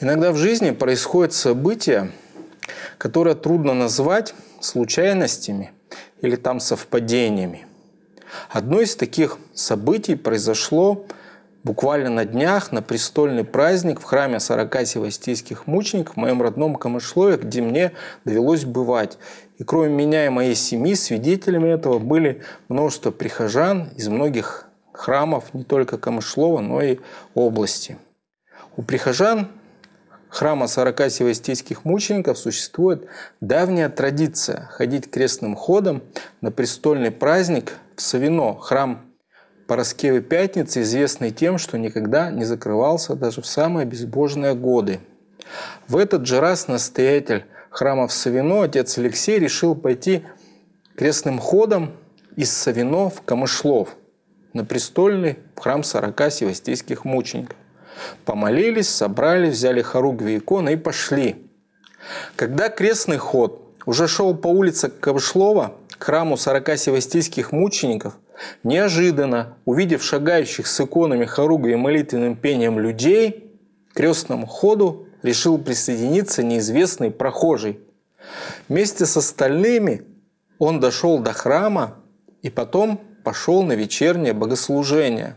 Иногда в жизни происходят события, которые трудно назвать случайностями или там совпадениями. Одно из таких событий произошло буквально на днях на престольный праздник в храме 40 севастийских мучеников в моем родном Камышлове, где мне довелось бывать. И кроме меня и моей семьи свидетелями этого были множество прихожан из многих храмов не только Камышлова, но и области. У прихожан храма 40 севастийских мучеников существует давняя традиция ходить крестным ходом на престольный праздник в Савино, храм Пороскевы Пятницы, известный тем, что никогда не закрывался даже в самые безбожные годы. В этот же раз настоятель храма в Савино, отец Алексей, решил пойти крестным ходом из Савино в Камышлов на престольный храм 40 севастийских мучеников. Помолились, собрали, взяли хоругви иконы и пошли. Когда крестный ход уже шел по улице Ковшлова, к храму 40 севастийских мучеников, неожиданно, увидев шагающих с иконами хоругви и молитвенным пением людей, к крестному ходу решил присоединиться неизвестный прохожий. Вместе с остальными он дошел до храма и потом пошел на вечернее богослужение.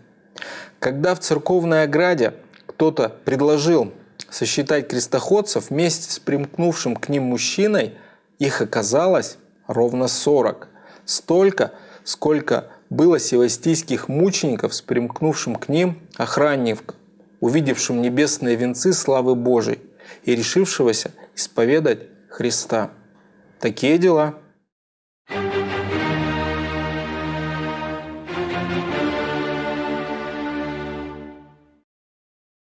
Когда в церковной ограде кто-то предложил сосчитать крестоходцев вместе с примкнувшим к ним мужчиной, их оказалось ровно 40. Столько, сколько было севастийских мучеников с примкнувшим к ним охранником, увидевшим небесные венцы славы Божией и решившегося исповедать Христа. Такие дела.